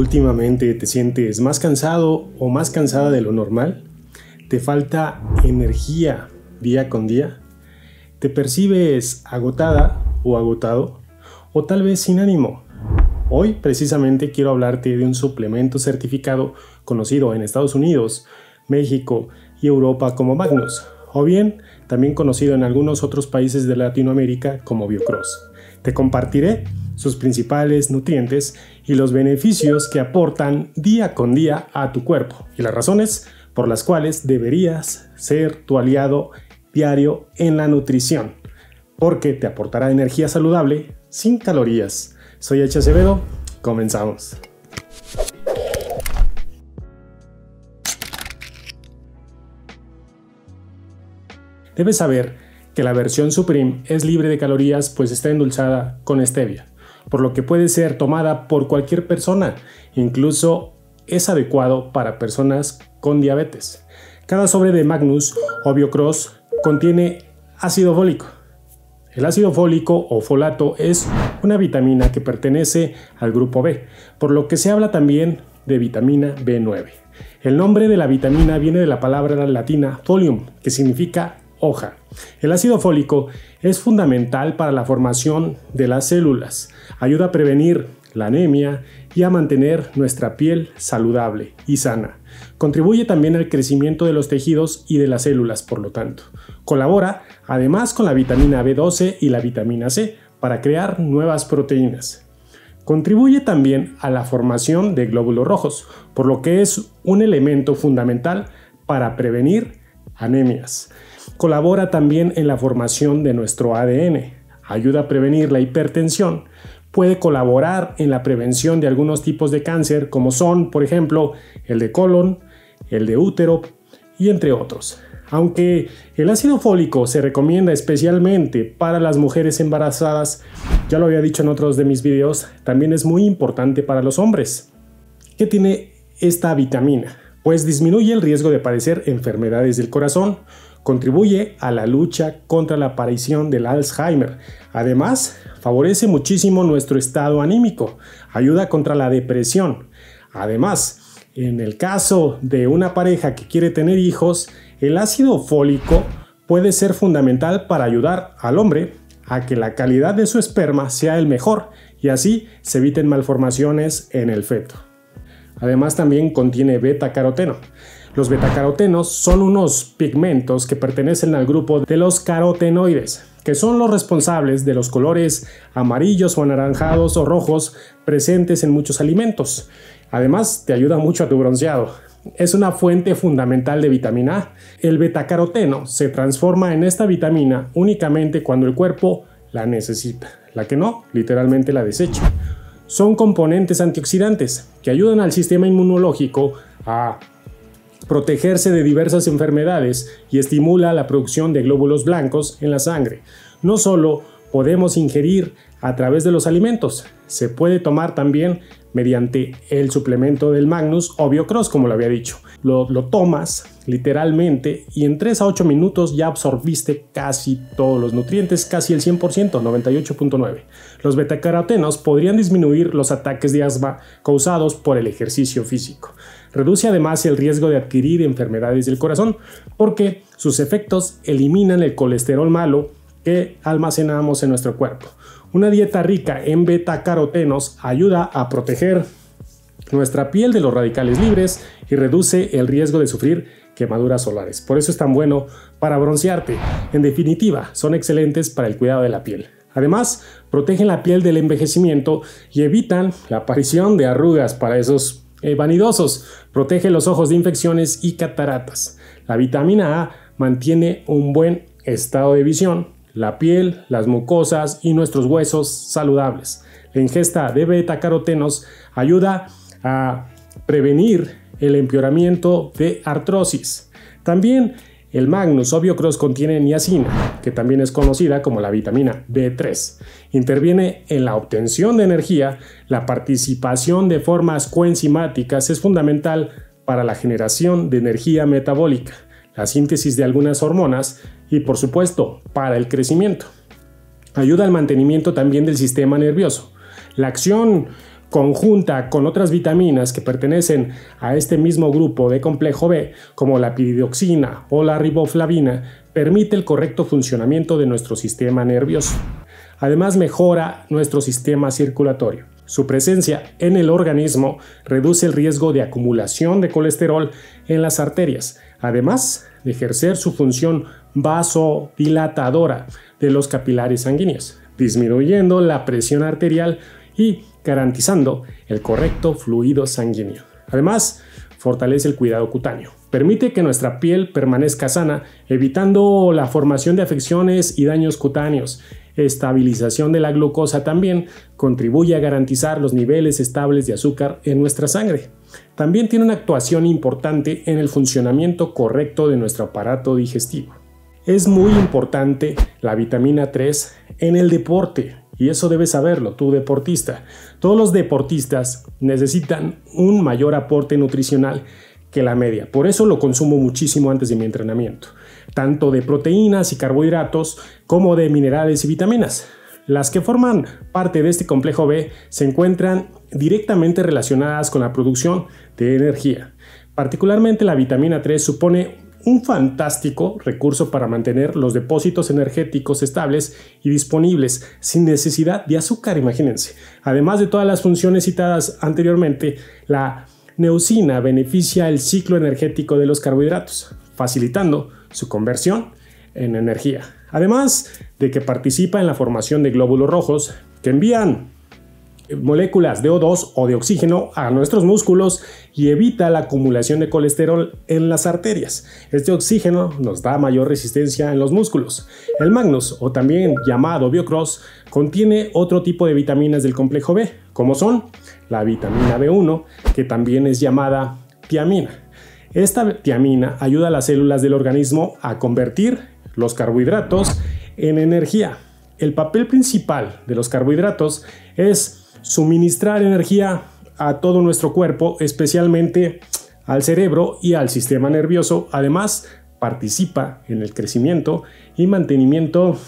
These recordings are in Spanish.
últimamente te sientes más cansado o más cansada de lo normal, te falta energía día con día, te percibes agotada o agotado, o tal vez sin ánimo. Hoy precisamente quiero hablarte de un suplemento certificado conocido en Estados Unidos, México y Europa como Magnus, o bien también conocido en algunos otros países de Latinoamérica como Biocross. Te compartiré sus principales nutrientes y los beneficios que aportan día con día a tu cuerpo y las razones por las cuales deberías ser tu aliado diario en la nutrición, porque te aportará energía saludable sin calorías. Soy H. Acevedo, comenzamos. Debes saber que la versión Supreme es libre de calorías pues está endulzada con stevia por lo que puede ser tomada por cualquier persona, incluso es adecuado para personas con diabetes. Cada sobre de Magnus o Biocross contiene ácido fólico. El ácido fólico o folato es una vitamina que pertenece al grupo B, por lo que se habla también de vitamina B9. El nombre de la vitamina viene de la palabra latina folium, que significa hoja. El ácido fólico es fundamental para la formación de las células, ayuda a prevenir la anemia y a mantener nuestra piel saludable y sana. Contribuye también al crecimiento de los tejidos y de las células, por lo tanto. Colabora además con la vitamina B12 y la vitamina C para crear nuevas proteínas. Contribuye también a la formación de glóbulos rojos, por lo que es un elemento fundamental para prevenir anemias colabora también en la formación de nuestro ADN, ayuda a prevenir la hipertensión, puede colaborar en la prevención de algunos tipos de cáncer como son, por ejemplo, el de colon, el de útero y entre otros. Aunque el ácido fólico se recomienda especialmente para las mujeres embarazadas, ya lo había dicho en otros de mis videos, también es muy importante para los hombres. ¿Qué tiene esta vitamina? Pues disminuye el riesgo de padecer enfermedades del corazón, Contribuye a la lucha contra la aparición del Alzheimer. Además, favorece muchísimo nuestro estado anímico. Ayuda contra la depresión. Además, en el caso de una pareja que quiere tener hijos, el ácido fólico puede ser fundamental para ayudar al hombre a que la calidad de su esperma sea el mejor y así se eviten malformaciones en el feto. Además también contiene beta caroteno. Los betacarotenos son unos pigmentos que pertenecen al grupo de los carotenoides, que son los responsables de los colores amarillos o anaranjados o rojos presentes en muchos alimentos. Además, te ayuda mucho a tu bronceado. Es una fuente fundamental de vitamina A. El betacaroteno se transforma en esta vitamina únicamente cuando el cuerpo la necesita. La que no, literalmente la desecha. Son componentes antioxidantes que ayudan al sistema inmunológico a protegerse de diversas enfermedades y estimula la producción de glóbulos blancos en la sangre. No solo podemos ingerir a través de los alimentos, se puede tomar también mediante el suplemento del Magnus o Biocross, como lo había dicho. Lo, tomas literalmente y en 3 a 8 minutos ya absorbiste casi todos los nutrientes, casi el 100%, 98.9. Los betacarotenos podrían disminuir los ataques de asma causados por el ejercicio físico. Reduce además el riesgo de adquirir enfermedades del corazón porque sus efectos eliminan el colesterol malo que almacenamos en nuestro cuerpo. Una dieta rica en beta carotenos ayuda a proteger nuestra piel de los radicales libres y reduce el riesgo de sufrir quemaduras solares. Por eso es tan bueno para broncearte. En definitiva, son excelentes para el cuidado de la piel. Además, protegen la piel del envejecimiento y evitan la aparición de arrugas para esos eh, vanidosos, protege los ojos de infecciones y cataratas. La vitamina A mantiene un buen estado de visión, la piel, las mucosas y nuestros huesos saludables. La ingesta de beta-carotenos ayuda a prevenir el empeoramiento de artrosis. También el Magnus Cross contiene niacina, que también es conocida como la vitamina B3. Interviene en la obtención de energía, la participación de formas coenzimáticas es fundamental para la generación de energía metabólica, la síntesis de algunas hormonas y por supuesto para el crecimiento. Ayuda al mantenimiento también del sistema nervioso. La acción conjunta con otras vitaminas que pertenecen a este mismo grupo de complejo B, como la piridoxina o la riboflavina, permite el correcto funcionamiento de nuestro sistema nervioso. Además mejora nuestro sistema circulatorio. Su presencia en el organismo reduce el riesgo de acumulación de colesterol en las arterias, además de ejercer su función vasodilatadora de los capilares sanguíneos, disminuyendo la presión arterial y garantizando el correcto fluido sanguíneo. Además, fortalece el cuidado cutáneo. Permite que nuestra piel permanezca sana, evitando la formación de afecciones y daños cutáneos. Estabilización de la glucosa también contribuye a garantizar los niveles estables de azúcar en nuestra sangre. También tiene una actuación importante en el funcionamiento correcto de nuestro aparato digestivo. Es muy importante la vitamina 3 en el deporte, y eso debes saberlo, tu deportista. Todos los deportistas necesitan un mayor aporte nutricional que la media. Por eso lo consumo muchísimo antes de mi entrenamiento, tanto de proteínas y carbohidratos como de minerales y vitaminas. Las que forman parte de este complejo B se encuentran directamente relacionadas con la producción de energía. Particularmente la vitamina 3 supone un fantástico recurso para mantener los depósitos energéticos estables y disponibles sin necesidad de azúcar, imagínense. Además de todas las funciones citadas anteriormente, la Neucina beneficia el ciclo energético de los carbohidratos, facilitando su conversión en energía. Además de que participa en la formación de glóbulos rojos que envían moléculas de O2 o de oxígeno a nuestros músculos y evita la acumulación de colesterol en las arterias. Este oxígeno nos da mayor resistencia en los músculos. El Magnus, o también llamado Biocross, contiene otro tipo de vitaminas del complejo B, como son la vitamina B1, que también es llamada tiamina. Esta tiamina ayuda a las células del organismo a convertir los carbohidratos en energía. El papel principal de los carbohidratos es suministrar energía a todo nuestro cuerpo, especialmente al cerebro y al sistema nervioso. Además, participa en el crecimiento y mantenimiento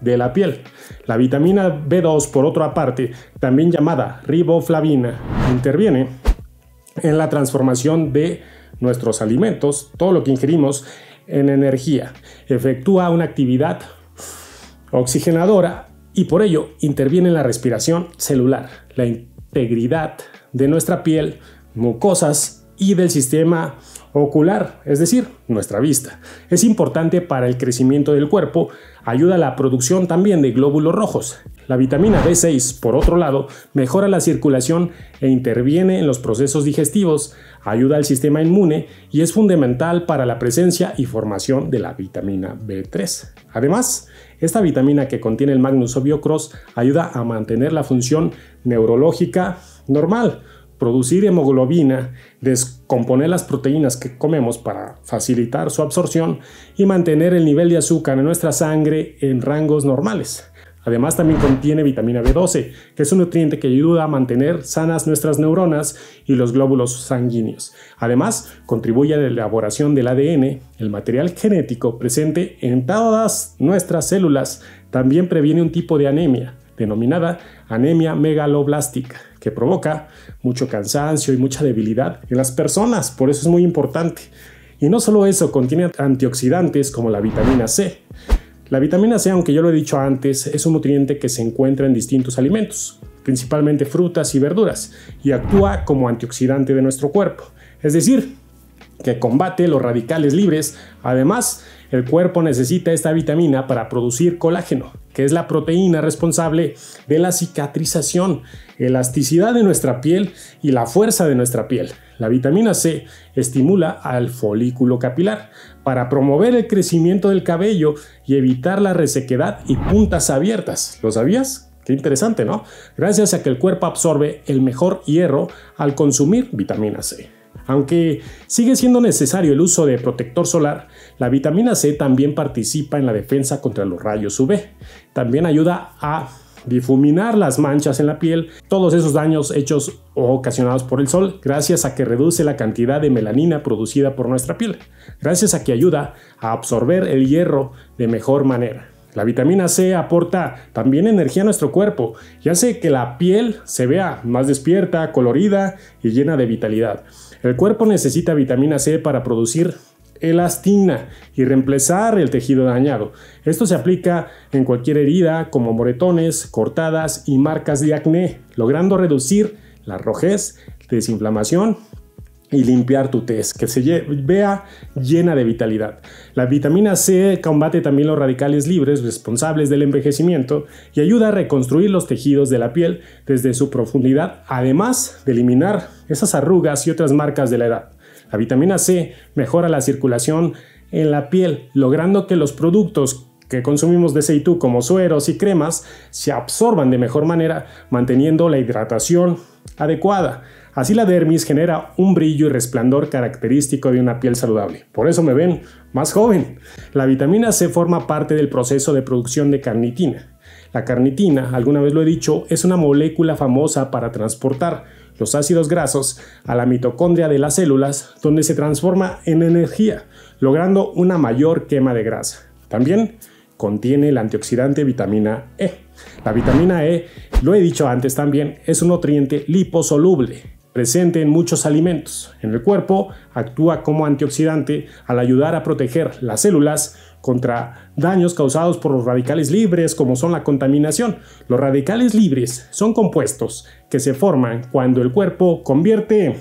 de la piel. La vitamina B2, por otra parte, también llamada riboflavina, interviene en la transformación de nuestros alimentos, todo lo que ingerimos, en energía. Efectúa una actividad oxigenadora y por ello interviene en la respiración celular, la integridad de nuestra piel, mucosas y del sistema ocular, es decir, nuestra vista. Es importante para el crecimiento del cuerpo, ayuda a la producción también de glóbulos rojos. La vitamina B6, por otro lado, mejora la circulación e interviene en los procesos digestivos, ayuda al sistema inmune y es fundamental para la presencia y formación de la vitamina B3. Además, esta vitamina que contiene el Magnus Biocross ayuda a mantener la función neurológica normal, producir hemoglobina, descomponer las proteínas que comemos para facilitar su absorción y mantener el nivel de azúcar en nuestra sangre en rangos normales. Además también contiene vitamina B12, que es un nutriente que ayuda a mantener sanas nuestras neuronas y los glóbulos sanguíneos. Además, contribuye a la elaboración del ADN, el material genético presente en todas nuestras células. También previene un tipo de anemia, denominada anemia megaloblástica, que provoca mucho cansancio y mucha debilidad en las personas, por eso es muy importante. Y no solo eso, contiene antioxidantes como la vitamina C la vitamina C, aunque yo lo he dicho antes, es un nutriente que se encuentra en distintos alimentos, principalmente frutas y verduras, y actúa como antioxidante de nuestro cuerpo, es decir, que combate los radicales libres, además el cuerpo necesita esta vitamina para producir colágeno, que es la proteína responsable de la cicatrización, elasticidad de nuestra piel y la fuerza de nuestra piel. La vitamina C estimula al folículo capilar para promover el crecimiento del cabello y evitar la resequedad y puntas abiertas. ¿Lo sabías? Qué interesante, ¿no? Gracias a que el cuerpo absorbe el mejor hierro al consumir vitamina C. Aunque sigue siendo necesario el uso de protector solar, la vitamina C también participa en la defensa contra los rayos UV. También ayuda a difuminar las manchas en la piel, todos esos daños hechos o ocasionados por el sol, gracias a que reduce la cantidad de melanina producida por nuestra piel, gracias a que ayuda a absorber el hierro de mejor manera. La vitamina C aporta también energía a nuestro cuerpo y hace que la piel se vea más despierta, colorida y llena de vitalidad. El cuerpo necesita vitamina C para producir elastina y reemplazar el tejido dañado. Esto se aplica en cualquier herida como moretones, cortadas y marcas de acné, logrando reducir la rojez, desinflamación y limpiar tu tez, que se vea llena de vitalidad. La vitamina C combate también los radicales libres responsables del envejecimiento y ayuda a reconstruir los tejidos de la piel desde su profundidad, además de eliminar esas arrugas y otras marcas de la edad. La vitamina C mejora la circulación en la piel, logrando que los productos que consumimos de Seitu como sueros y cremas se absorban de mejor manera, manteniendo la hidratación adecuada. Así la dermis genera un brillo y resplandor característico de una piel saludable. Por eso me ven más joven. La vitamina C forma parte del proceso de producción de carnitina. La carnitina, alguna vez lo he dicho, es una molécula famosa para transportar los ácidos grasos a la mitocondria de las células, donde se transforma en energía, logrando una mayor quema de grasa. También contiene el antioxidante vitamina E. La vitamina E, lo he dicho antes también, es un nutriente liposoluble Presente en muchos alimentos, en el cuerpo actúa como antioxidante al ayudar a proteger las células contra daños causados por los radicales libres como son la contaminación. Los radicales libres son compuestos que se forman cuando el cuerpo convierte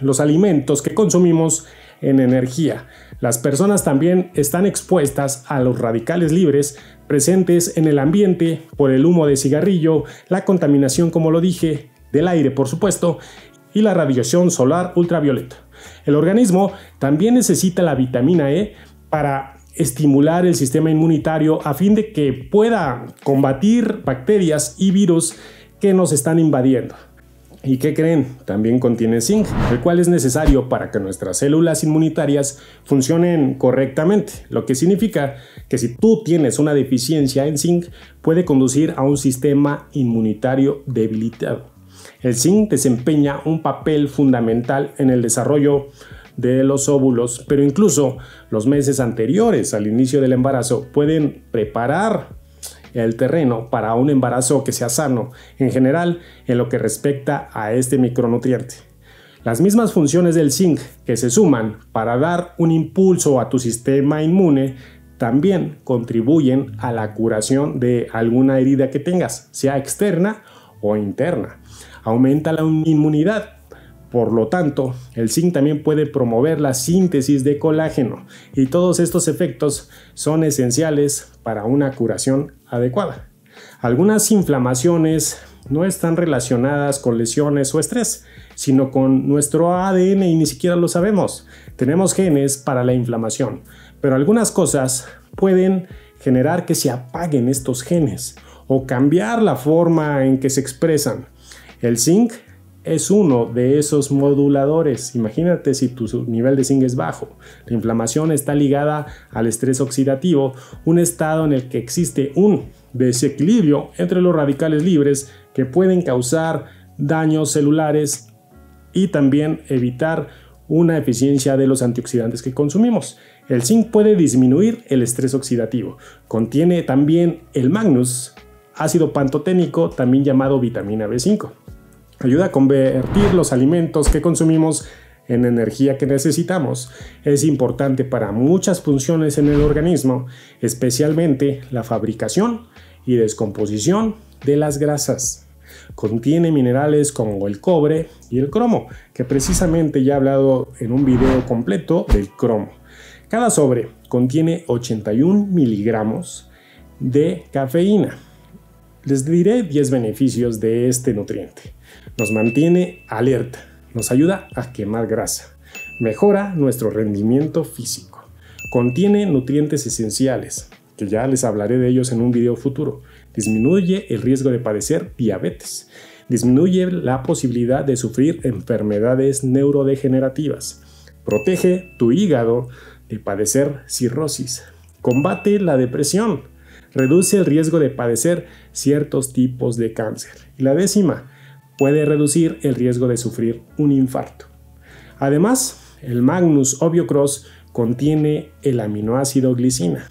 los alimentos que consumimos en energía. Las personas también están expuestas a los radicales libres presentes en el ambiente por el humo de cigarrillo, la contaminación como lo dije, del aire por supuesto, y la radiación solar ultravioleta. El organismo también necesita la vitamina E para estimular el sistema inmunitario a fin de que pueda combatir bacterias y virus que nos están invadiendo. ¿Y qué creen? También contiene zinc, el cual es necesario para que nuestras células inmunitarias funcionen correctamente, lo que significa que si tú tienes una deficiencia en zinc puede conducir a un sistema inmunitario debilitado. El zinc desempeña un papel fundamental en el desarrollo de los óvulos, pero incluso los meses anteriores al inicio del embarazo pueden preparar el terreno para un embarazo que sea sano, en general en lo que respecta a este micronutriente. Las mismas funciones del zinc que se suman para dar un impulso a tu sistema inmune también contribuyen a la curación de alguna herida que tengas, sea externa o interna aumenta la inmunidad. Por lo tanto, el zinc también puede promover la síntesis de colágeno y todos estos efectos son esenciales para una curación adecuada. Algunas inflamaciones no están relacionadas con lesiones o estrés, sino con nuestro ADN y ni siquiera lo sabemos. Tenemos genes para la inflamación, pero algunas cosas pueden generar que se apaguen estos genes o cambiar la forma en que se expresan. El zinc es uno de esos moduladores. Imagínate si tu nivel de zinc es bajo. La inflamación está ligada al estrés oxidativo, un estado en el que existe un desequilibrio entre los radicales libres que pueden causar daños celulares y también evitar una eficiencia de los antioxidantes que consumimos. El zinc puede disminuir el estrés oxidativo. Contiene también el magnus, ácido pantoténico, también llamado vitamina B5. Ayuda a convertir los alimentos que consumimos en energía que necesitamos. Es importante para muchas funciones en el organismo, especialmente la fabricación y descomposición de las grasas. Contiene minerales como el cobre y el cromo, que precisamente ya he hablado en un video completo del cromo. Cada sobre contiene 81 miligramos de cafeína, les diré 10 beneficios de este nutriente. Nos mantiene alerta, nos ayuda a quemar grasa, mejora nuestro rendimiento físico, contiene nutrientes esenciales, que ya les hablaré de ellos en un video futuro, disminuye el riesgo de padecer diabetes, disminuye la posibilidad de sufrir enfermedades neurodegenerativas, protege tu hígado de padecer cirrosis, combate la depresión, reduce el riesgo de padecer ciertos tipos de cáncer. Y la décima, puede reducir el riesgo de sufrir un infarto. Además, el Magnus Obiocross contiene el aminoácido glicina,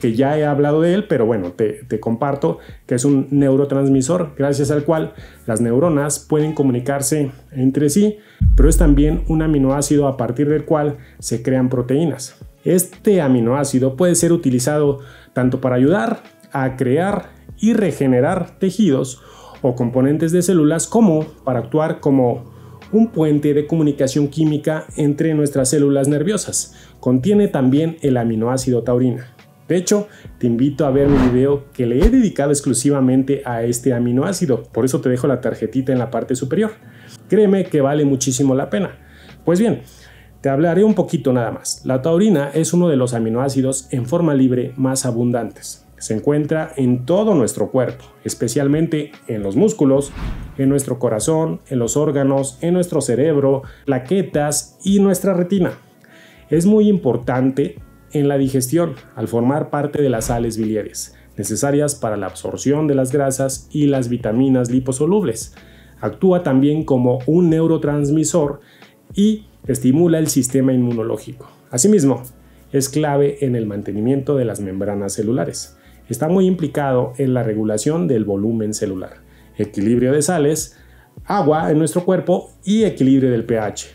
que ya, he hablado de él, pero bueno, te comparto que es un neurotransmisor gracias al cual las neuronas pueden comunicarse entre sí, pero es también un aminoácido a partir del cual se crean proteínas. Este aminoácido puede ser utilizado tanto para ayudar a crear y regenerar tejidos o componentes de células como para actuar como un puente de comunicación química entre nuestras células nerviosas. Contiene también el aminoácido taurina. De hecho, te invito a ver mi video que le he dedicado exclusivamente a este aminoácido, por eso te dejo la tarjetita en la parte superior. Créeme que vale muchísimo la pena. Pues bien, te hablaré un poquito nada más. La taurina es uno de los aminoácidos en forma libre más abundantes. Se encuentra en todo nuestro cuerpo, especialmente en los músculos, en nuestro corazón, en los órganos, en nuestro cerebro, plaquetas y nuestra retina. Es muy importante en la digestión al formar parte de las sales biliares, necesarias para la absorción de las grasas y las vitaminas liposolubles. Actúa también como un neurotransmisor y Estimula el sistema inmunológico. Asimismo, es clave en el mantenimiento de las membranas celulares. Está muy implicado en la regulación del volumen celular, equilibrio de sales, agua en nuestro cuerpo y equilibrio del pH.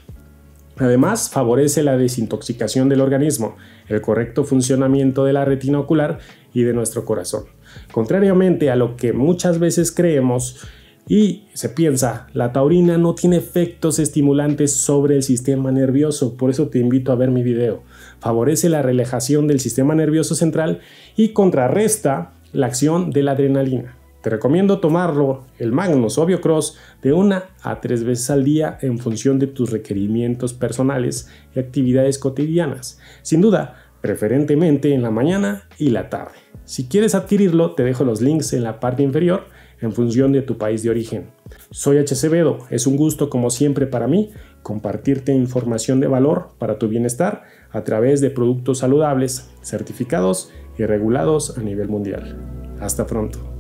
Además, favorece la desintoxicación del organismo, el correcto funcionamiento de la retina ocular y de nuestro corazón. Contrariamente a lo que muchas veces creemos, y se piensa, la taurina no tiene efectos estimulantes sobre el sistema nervioso, por eso te invito a ver mi video. Favorece la relajación del sistema nervioso central y contrarresta la acción de la adrenalina. Te recomiendo tomarlo, el Magnus Obvio Cross, de una a tres veces al día en función de tus requerimientos personales y actividades cotidianas. Sin duda, preferentemente en la mañana y la tarde. Si quieres adquirirlo, te dejo los links en la parte inferior en función de tu país de origen. Soy HCVedo, es un gusto como siempre para mí compartirte información de valor para tu bienestar a través de productos saludables, certificados y regulados a nivel mundial. Hasta pronto.